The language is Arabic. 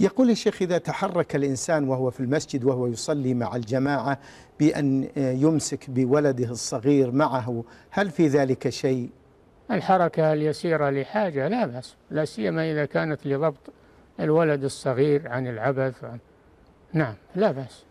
يقول الشيخ إذا تحرك الإنسان وهو في المسجد وهو يصلي مع الجماعة بأن آه، يمسك بولده الصغير معه هل في ذلك شيء؟ الحركة اليسيرة لحاجة لا بأس لا سيما إذا كانت لضبط الولد الصغير عن العبث عن نعم لا بأس